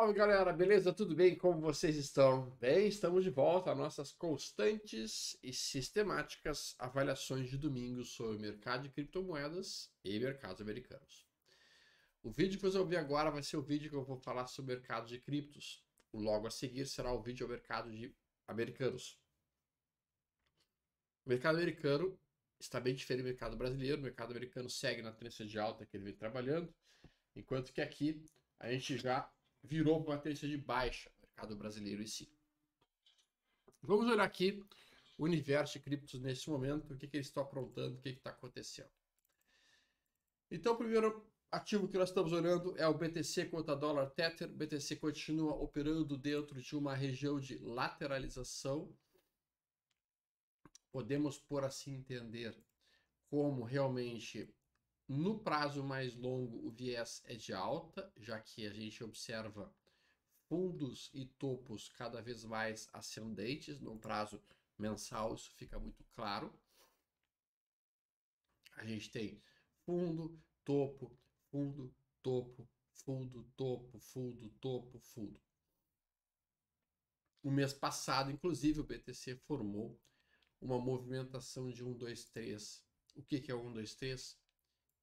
Salve galera, beleza? Tudo bem? Como vocês estão? Bem, estamos de volta às nossas constantes e sistemáticas avaliações de domingo sobre o mercado de criptomoedas e mercados americanos. O vídeo que vocês vão ver agora vai ser o vídeo que eu vou falar sobre o mercado de criptos. Logo a seguir será o vídeo ao mercado de americanos. O mercado americano está bem diferente do mercado brasileiro. O mercado americano segue na tendência de alta que ele vem trabalhando, enquanto que aqui a gente já virou uma tendência de baixa no mercado brasileiro em si. Vamos olhar aqui o universo de criptos nesse momento, o que, que eles estão aprontando, o que está acontecendo. Então, o primeiro ativo que nós estamos olhando é o BTC contra dólar Tether. BTC continua operando dentro de uma região de lateralização. Podemos por assim entender como realmente no prazo mais longo, o viés é de alta, já que a gente observa fundos e topos cada vez mais ascendentes no prazo mensal, isso fica muito claro. A gente tem fundo, topo, fundo, topo, fundo, topo, fundo, topo, fundo. O mês passado, inclusive, o BTC formou uma movimentação de 1, 2, 3. O que, que é 1, 2, 3?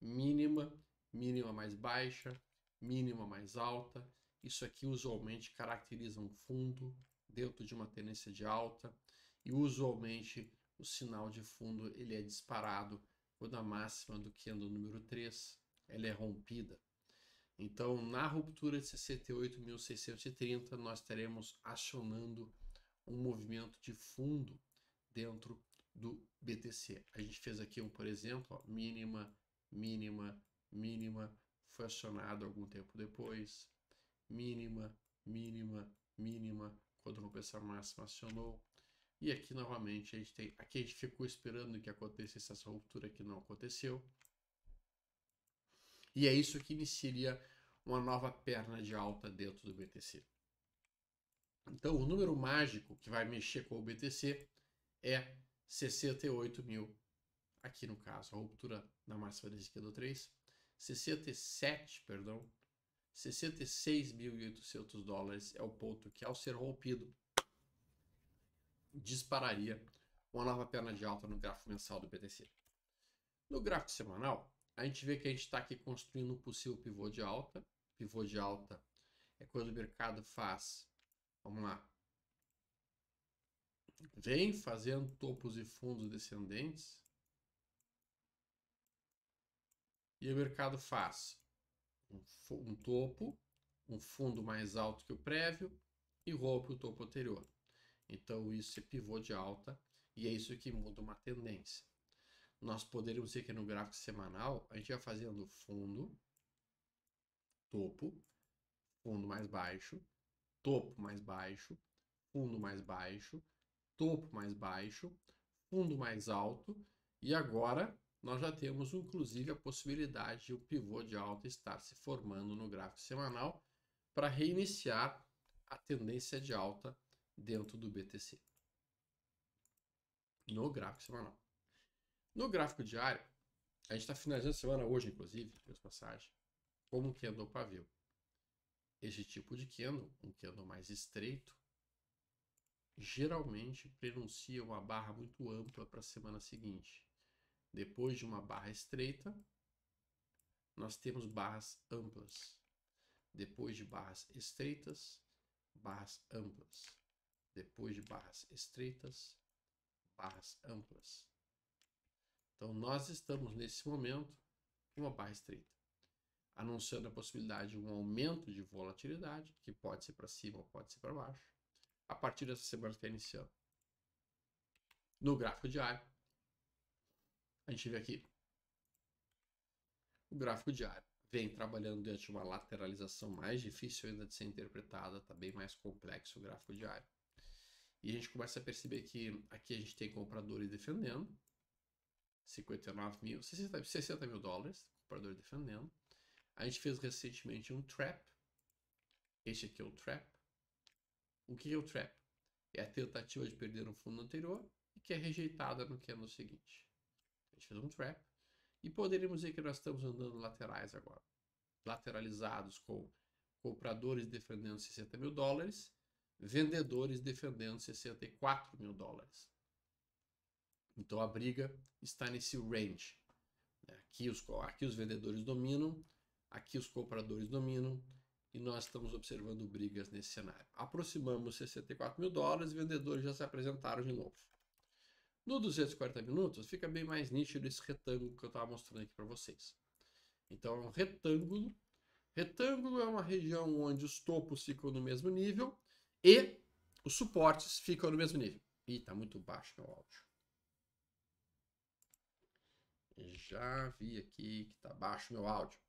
mínima, mínima mais baixa, mínima mais alta. Isso aqui usualmente caracteriza um fundo dentro de uma tendência de alta e usualmente o sinal de fundo ele é disparado quando a máxima do candle número 3 ela é rompida. Então, na ruptura de 68.630, nós teremos acionando um movimento de fundo dentro do BTC. A gente fez aqui um, por exemplo, ó, mínima, mínima, mínima, foi acionado algum tempo depois, mínima, mínima, mínima, quando rompeu a máxima acionou. E aqui novamente a gente tem, aqui a gente ficou esperando que acontecesse essa ruptura que não aconteceu. E é isso que iniciaria uma nova perna de alta dentro do BTC. Então, o número mágico que vai mexer com o BTC é 68 mil aqui no caso, a ruptura da massa farísica do 3, 67, perdão, 66.800 dólares é o ponto que, ao ser rompido, dispararia uma nova perna de alta no gráfico mensal do BTC. No gráfico semanal, a gente vê que a gente está aqui construindo um possível pivô de alta. Pivô de alta é quando o mercado faz, vamos lá, vem fazendo topos e fundos descendentes, E o mercado faz um, um topo, um fundo mais alto que o prévio e rompe o topo anterior. Então isso é pivô de alta e é isso que muda uma tendência. Nós poderíamos ver que no gráfico semanal a gente vai fazendo fundo, topo, fundo mais baixo, topo mais baixo, fundo mais baixo, topo mais baixo, fundo mais alto e agora nós já temos inclusive a possibilidade de o pivô de alta estar se formando no gráfico semanal para reiniciar a tendência de alta dentro do BTC. No gráfico semanal. No gráfico diário, a gente está finalizando a semana hoje, inclusive, de passagem, como um candle pavio. Esse tipo de candle, um candle mais estreito, geralmente prenuncia uma barra muito ampla para a semana seguinte depois de uma barra estreita, nós temos barras amplas. Depois de barras estreitas, barras amplas. Depois de barras estreitas, barras amplas. Então nós estamos nesse momento com uma barra estreita, anunciando a possibilidade de um aumento de volatilidade, que pode ser para cima ou pode ser para baixo, a partir dessa semana que está iniciando. No gráfico diário, a gente vê aqui o gráfico diário. Vem trabalhando diante de uma lateralização mais difícil ainda de ser interpretada, está bem mais complexo o gráfico diário. E a gente começa a perceber que aqui a gente tem compradores defendendo, 59 mil, 60, 60 mil dólares, comprador defendendo. A gente fez recentemente um trap, este aqui é o trap. O que é o trap? É a tentativa de perder um fundo anterior e que é rejeitada no é no seguinte. A gente fez um trap. E poderíamos dizer que nós estamos andando laterais agora. Lateralizados com compradores defendendo 60 mil dólares, vendedores defendendo 64 mil dólares. Então a briga está nesse range. Né? Aqui os, aqui os vendedores dominam, aqui os compradores dominam, e nós estamos observando brigas nesse cenário. Aproximamos 64 mil dólares, vendedores já se apresentaram de novo. No 240 minutos fica bem mais nítido esse retângulo que eu estava mostrando aqui para vocês. Então é um retângulo. Retângulo é uma região onde os topos ficam no mesmo nível e os suportes ficam no mesmo nível. Ih, tá muito baixo meu áudio. Já vi aqui que tá baixo meu áudio.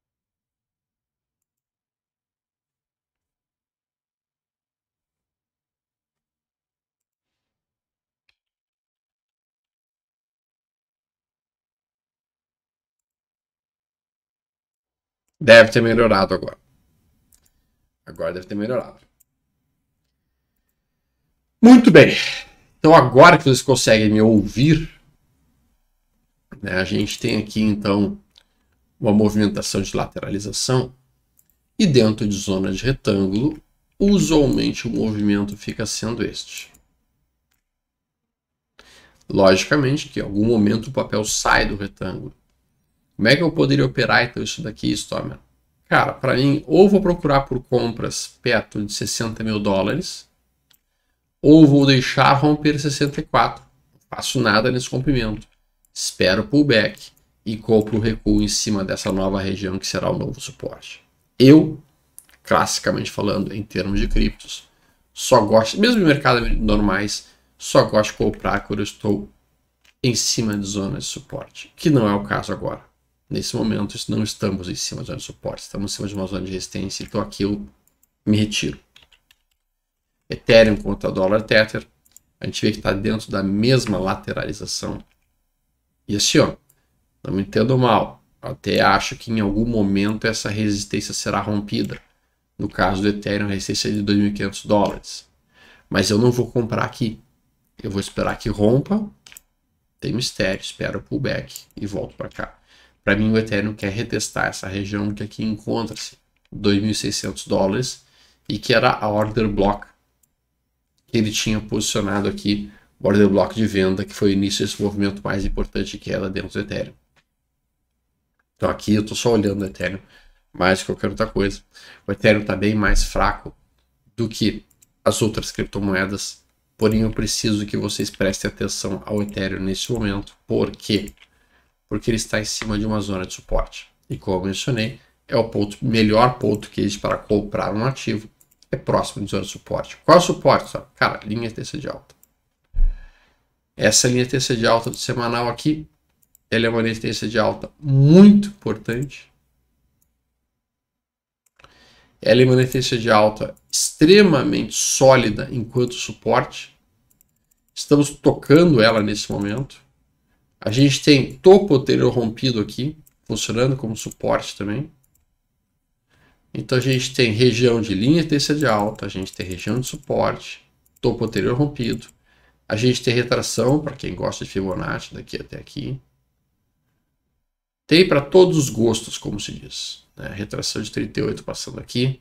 Deve ter melhorado agora. Agora deve ter melhorado. Muito bem. Então agora que vocês conseguem me ouvir, né, a gente tem aqui então uma movimentação de lateralização e dentro de zona de retângulo, usualmente o movimento fica sendo este. Logicamente que em algum momento o papel sai do retângulo. Como é que eu poderia operar então isso daqui, Stormer? Cara, para mim, ou vou procurar por compras perto de 60 mil dólares, ou vou deixar romper 64. Não faço nada nesse comprimento. Espero o pullback e compro o recuo em cima dessa nova região que será o novo suporte. Eu, classicamente falando, em termos de criptos, só gosto, mesmo em mercados normais, só gosto de comprar quando eu estou em cima de zonas de suporte, que não é o caso agora. Nesse momento, não estamos em cima de uma suporte, estamos em cima de uma zona de resistência, então aqui eu me retiro. Ethereum contra dólar Tether, a gente vê que está dentro da mesma lateralização. E assim, ó, não me entendo mal, até acho que em algum momento essa resistência será rompida. No caso do Ethereum, a resistência é de 2.500 dólares. Mas eu não vou comprar aqui. Eu vou esperar que rompa. Tem mistério, espero o pullback e volto para cá. Para mim, o Ethereum quer retestar essa região que aqui encontra-se 2.600 dólares e que era a order block que ele tinha posicionado aqui, o order block de venda, que foi o início desse movimento mais importante que era dentro do Ethereum. Então aqui eu estou só olhando o Ethereum mais qualquer outra coisa. O Ethereum está bem mais fraco do que as outras criptomoedas, porém eu preciso que vocês prestem atenção ao Ethereum nesse momento, porque porque ele está em cima de uma zona de suporte. E como eu mencionei, é o ponto, melhor ponto que existe para comprar um ativo, é próximo de zona de suporte. Qual é o suporte? Cara, linha TC de alta. Essa linha TC de alta do semanal aqui, ela é uma linha TC de alta muito importante. Ela é uma linha de alta extremamente sólida enquanto suporte. Estamos tocando ela nesse momento. A gente tem topo anterior rompido aqui, funcionando como suporte também. Então a gente tem região de linha de alta, a gente tem região de suporte, topo anterior rompido. A gente tem retração, para quem gosta de Fibonacci, daqui até aqui. Tem para todos os gostos, como se diz. Né? Retração de 38 passando aqui.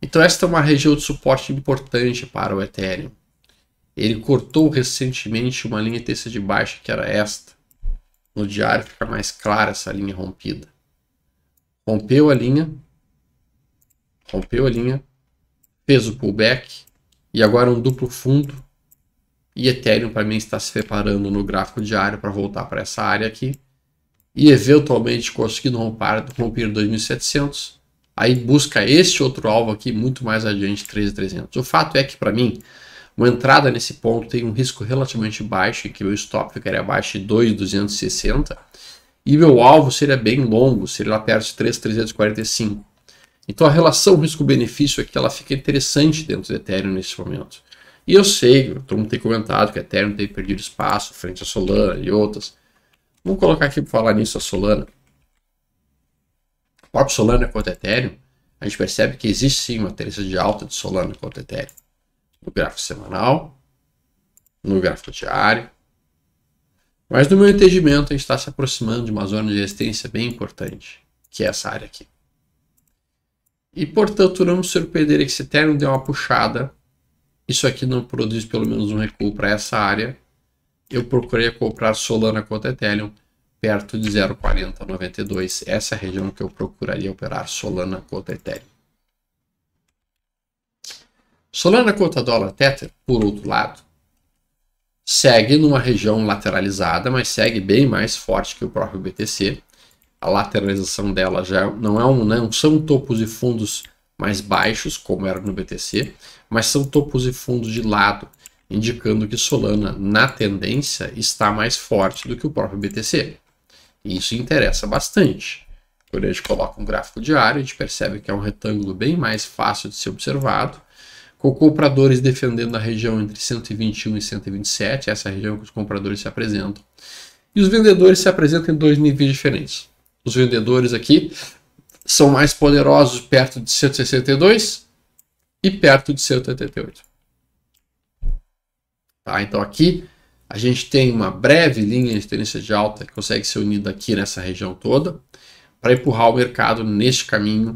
Então esta é uma região de suporte importante para o Ethereum. Ele cortou recentemente uma linha terça de baixa que era esta. No diário fica mais clara essa linha rompida. Rompeu a linha, rompeu a linha, fez o pullback e agora um duplo fundo. E Ethereum para mim está se preparando no gráfico diário para voltar para essa área aqui e eventualmente conseguindo romper, romper 2700, aí busca este outro alvo aqui muito mais adiante, 13300. O fato é que para mim uma entrada nesse ponto tem um risco relativamente baixo, que meu stop ficaria abaixo de 2,260. E meu alvo seria bem longo, seria lá perto de 3,345. Então a relação risco-benefício aqui ela fica interessante dentro do Ethereum nesse momento. E eu sei, todo mundo tem comentado que a Ethereum tem perdido espaço frente à Solana e outras. Vamos colocar aqui para falar nisso a Solana. O próprio Solana contra Ethereum, a gente percebe que existe sim uma tendência de alta de Solana contra Ethereum no gráfico semanal, no gráfico diário. Mas no meu entendimento, a gente está se aproximando de uma zona de resistência bem importante, que é essa área aqui. E portanto, não me surpreenderia que se Ethereum der uma puxada, isso aqui não produz pelo menos um recuo para essa área. Eu procurei comprar Solana contra Ethereum perto de 0,4092. Essa é a região que eu procuraria operar Solana contra Ethereum. Solana contra dólar Tether, por outro lado, segue numa região lateralizada, mas segue bem mais forte que o próprio BTC. A lateralização dela já não, é um, né, não são topos e fundos mais baixos, como era no BTC, mas são topos e fundos de lado, indicando que Solana, na tendência, está mais forte do que o próprio BTC. E isso interessa bastante. Quando a gente coloca um gráfico diário, a gente percebe que é um retângulo bem mais fácil de ser observado, com compradores defendendo a região entre 121 e 127, essa é região que os compradores se apresentam. E os vendedores se apresentam em dois níveis diferentes. Os vendedores aqui são mais poderosos perto de 162 e perto de 188. Tá, então aqui a gente tem uma breve linha de tendência de alta que consegue ser unida aqui nessa região toda para empurrar o mercado neste caminho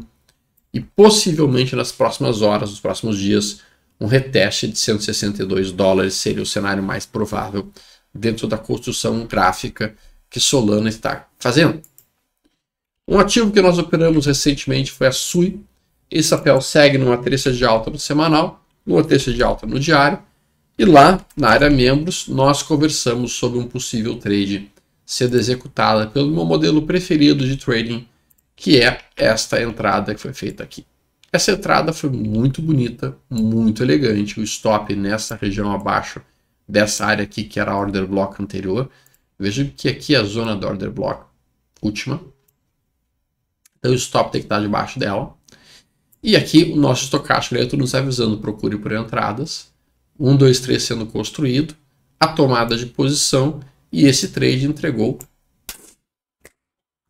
e possivelmente nas próximas horas, nos próximos dias, um reteste de 162 dólares seria o cenário mais provável dentro da construção gráfica que Solana está fazendo. Um ativo que nós operamos recentemente foi a SUI. Esse papel segue numa terça de alta no semanal, numa terça de alta no diário, e lá, na área membros, nós conversamos sobre um possível trade sendo executado pelo meu modelo preferido de trading, que é esta entrada que foi feita aqui. Essa entrada foi muito bonita, muito elegante. O stop nessa região abaixo dessa área aqui, que era a order block anterior. Veja que aqui é a zona do order block última. Então o stop tem que estar debaixo dela. E aqui o nosso estocástico elétrico nos avisando, procure por entradas. 1, 2, 3 sendo construído. A tomada de posição. E esse trade entregou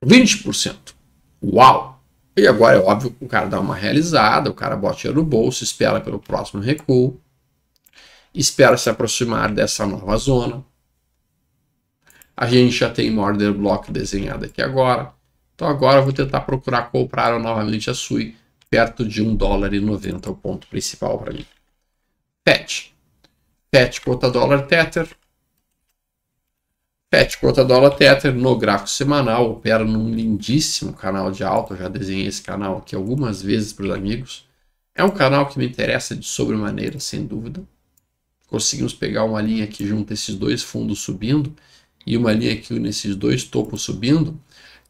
20%. Uau! E agora é óbvio que o cara dá uma realizada, o cara bota dinheiro no bolso, espera pelo próximo recuo, espera se aproximar dessa nova zona. A gente já tem morder order block desenhado aqui agora. Então agora eu vou tentar procurar comprar novamente a SUI perto de 1 dólar e 90 o ponto principal para mim. Pet, pet contra dólar Tether. Pet contra dólar Tether no gráfico semanal opera num lindíssimo canal de alta. Eu já desenhei esse canal aqui algumas vezes para os amigos. É um canal que me interessa de sobremaneira, sem dúvida. Conseguimos pegar uma linha que junta esses dois fundos subindo e uma linha que une esses dois topos subindo.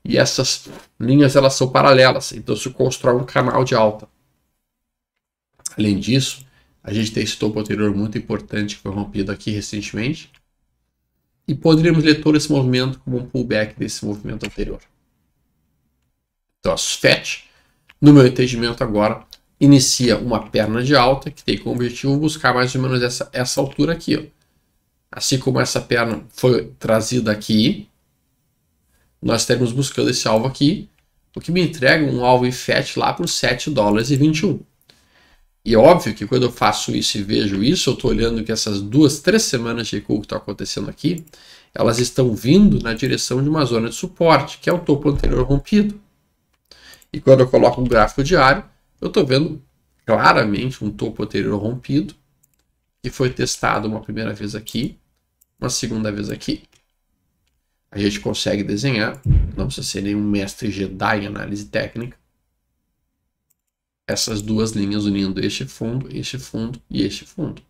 E essas linhas elas são paralelas, então se constrói um canal de alta. Além disso, a gente tem esse topo anterior muito importante que foi rompido aqui recentemente e poderíamos ler todo esse movimento como um pullback desse movimento anterior. Então, as FET, no meu entendimento agora, inicia uma perna de alta que tem como objetivo buscar mais ou menos essa, essa altura aqui. Ó. Assim como essa perna foi trazida aqui, nós estaremos buscando esse alvo aqui, o que me entrega um alvo em FET lá para os 7 dólares e 21. E é óbvio que quando eu faço isso e vejo isso, eu estou olhando que essas duas, três semanas de recuo que estão tá acontecendo aqui, elas estão vindo na direção de uma zona de suporte, que é o topo anterior rompido. E quando eu coloco um gráfico diário, eu estou vendo claramente um topo anterior rompido, que foi testado uma primeira vez aqui, uma segunda vez aqui. A gente consegue desenhar, não precisa ser nenhum mestre Jedi em análise técnica, essas duas linhas unindo este fundo, este fundo e este fundo.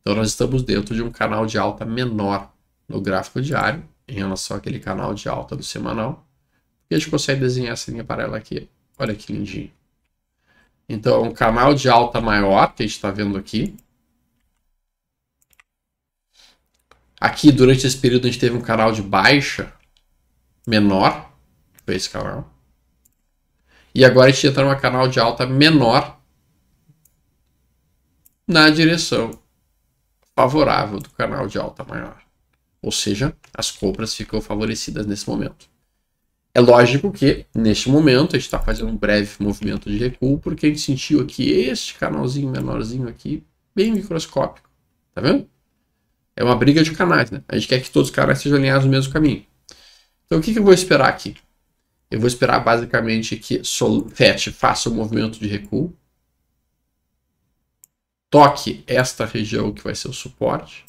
Então nós estamos dentro de um canal de alta menor no gráfico diário, em relação àquele canal de alta do semanal, e a gente consegue desenhar essa linha paralela aqui. Olha que lindinho. Então, um canal de alta maior que a gente está vendo aqui. Aqui, durante esse período, a gente teve um canal de baixa menor, foi esse canal. E agora a gente entra numa canal de alta menor na direção favorável do canal de alta maior. Ou seja, as compras ficam favorecidas nesse momento. É lógico que, neste momento, a gente está fazendo um breve movimento de recuo, porque a gente sentiu aqui este canalzinho menorzinho aqui, bem microscópico. Tá vendo? É uma briga de canais, né? A gente quer que todos os canais sejam alinhados no mesmo caminho. Então, o que, que eu vou esperar aqui? Eu vou esperar basicamente que FET faça o movimento de recuo. Toque esta região que vai ser o suporte.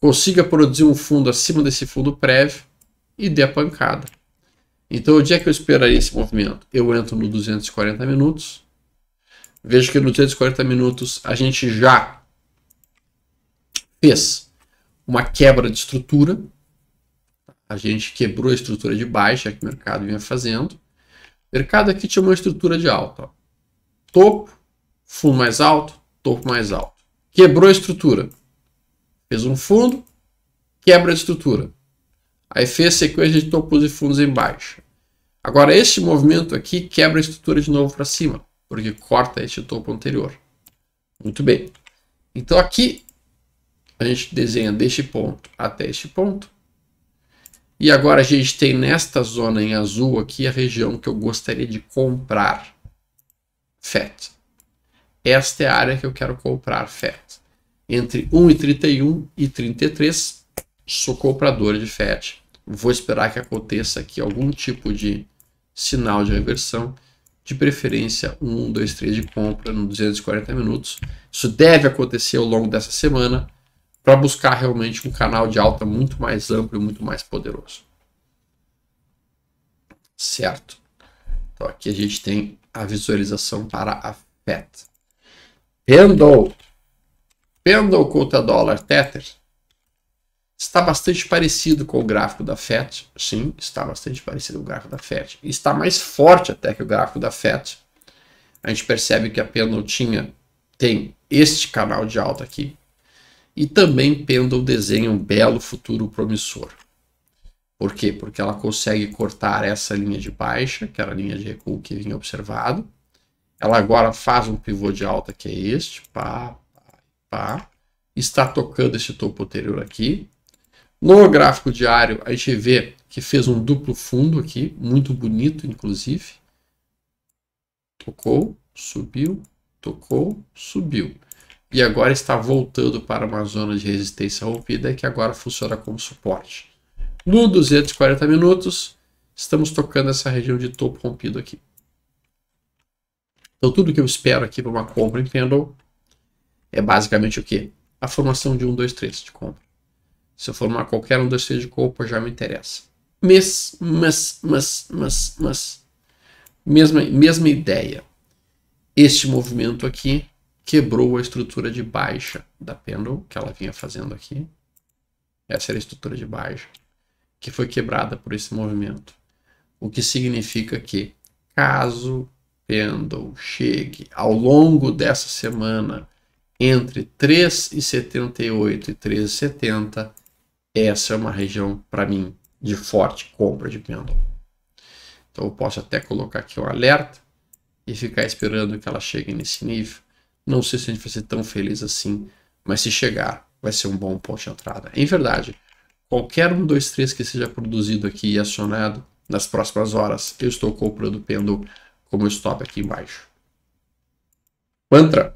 Consiga produzir um fundo acima desse fundo prévio e dê a pancada. Então, onde é que eu esperaria esse movimento? Eu entro no 240 minutos. Vejo que no 240 minutos a gente já fez uma quebra de estrutura. A gente quebrou a estrutura de baixa que o mercado vinha fazendo. O mercado aqui tinha uma estrutura de alta. Topo, fundo mais alto, topo mais alto. Quebrou a estrutura. Fez um fundo, quebra a estrutura. Aí fez sequência de topos e fundos em baixa. Agora, este movimento aqui quebra a estrutura de novo para cima, porque corta este topo anterior. Muito bem. Então, aqui a gente desenha deste ponto até este ponto e agora a gente tem nesta zona em azul aqui a região que eu gostaria de comprar FET. Esta é a área que eu quero comprar FET. Entre 1,31 e 33, sou comprador de FET. Vou esperar que aconteça aqui algum tipo de sinal de reversão de preferência 1, 2, 3 de compra no 240 minutos. Isso deve acontecer ao longo dessa semana para buscar realmente um canal de alta muito mais amplo e muito mais poderoso. Certo. Então aqui a gente tem a visualização para a FET. Pendle. Pendle contra dólar Tether. Está bastante parecido com o gráfico da FET. Sim, está bastante parecido com o gráfico da FET. Está mais forte até que o gráfico da FET. A gente percebe que a Pendle tinha, tem este canal de alta aqui, e também Pendle desenha um belo futuro promissor. Por quê? Porque ela consegue cortar essa linha de baixa, que era a linha de recuo que vinha observado. Ela agora faz um pivô de alta, que é este, pá, pá, pá. Está tocando esse topo anterior aqui. No gráfico diário, a gente vê que fez um duplo fundo aqui, muito bonito, inclusive. Tocou, subiu, tocou, subiu e agora está voltando para uma zona de resistência rompida que agora funciona como suporte. No 240 minutos, estamos tocando essa região de topo rompido aqui. Então tudo que eu espero aqui para uma compra em candle é basicamente o que? A formação de 1, 2, 3 de compra. Se eu formar qualquer 1, 2, 3 de compra, já me interessa. Mas, mas, mas, mas, mas. Mesma, mesma ideia. Este movimento aqui quebrou a estrutura de baixa da pêndulo que ela vinha fazendo aqui. Essa era a estrutura de baixa, que foi quebrada por esse movimento. O que significa que, caso pêndulo chegue ao longo dessa semana entre 3,78 e 3,70, essa é uma região, para mim, de forte compra de pêndulo. Então eu posso até colocar aqui um alerta e ficar esperando que ela chegue nesse nível não sei se a gente vai ser tão feliz assim, mas se chegar, vai ser um bom ponto de entrada. Em é verdade, qualquer um, dois, três que seja produzido aqui e acionado nas próximas horas, eu estou comprando pêndulo como stop aqui embaixo. Mantra.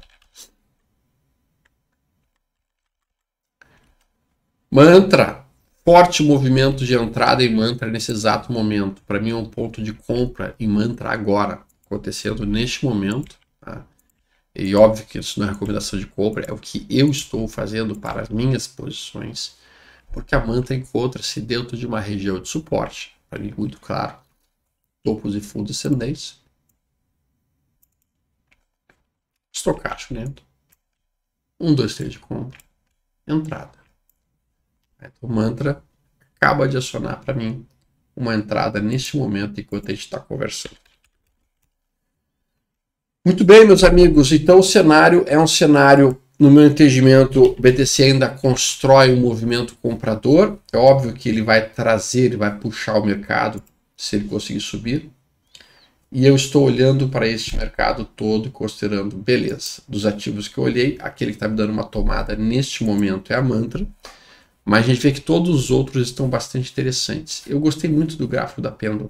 Mantra. Forte movimento de entrada em mantra nesse exato momento. Para mim é um ponto de compra em mantra agora. Acontecendo neste momento. E óbvio que isso não é recomendação de compra, é o que eu estou fazendo para as minhas posições, porque a manta encontra-se é dentro de uma região de suporte, para mim muito claro, topos e fundos ascendentes, estocástico dentro, né? um dois três de compra, entrada. Então, o mantra acaba de acionar para mim uma entrada neste momento enquanto a gente está conversando. Muito bem, meus amigos. Então, o cenário é um cenário, no meu entendimento, o BTC ainda constrói um movimento comprador. É óbvio que ele vai trazer, ele vai puxar o mercado se ele conseguir subir. E eu estou olhando para este mercado todo e considerando, beleza, dos ativos que eu olhei, aquele que está me dando uma tomada neste momento é a Mantra. Mas a gente vê que todos os outros estão bastante interessantes. Eu gostei muito do gráfico da Pêndulo.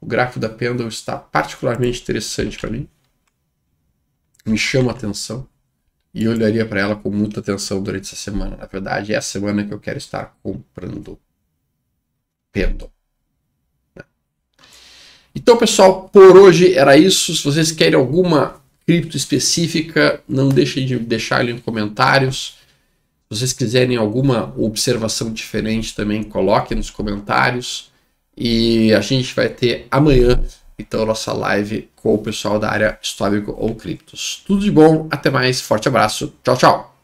O gráfico da Pendle está particularmente interessante para mim. Me chama a atenção. E eu olharia para ela com muita atenção durante essa semana. Na verdade, é a semana que eu quero estar comprando Pendle. Né? Então, pessoal, por hoje era isso. Se vocês querem alguma cripto específica, não deixem de deixar ali em comentários. Se vocês quiserem alguma observação diferente também, coloquem nos comentários. E a gente vai ter amanhã, então, nossa live com o pessoal da área histórico ou criptos. Tudo de bom, até mais, forte abraço, tchau, tchau.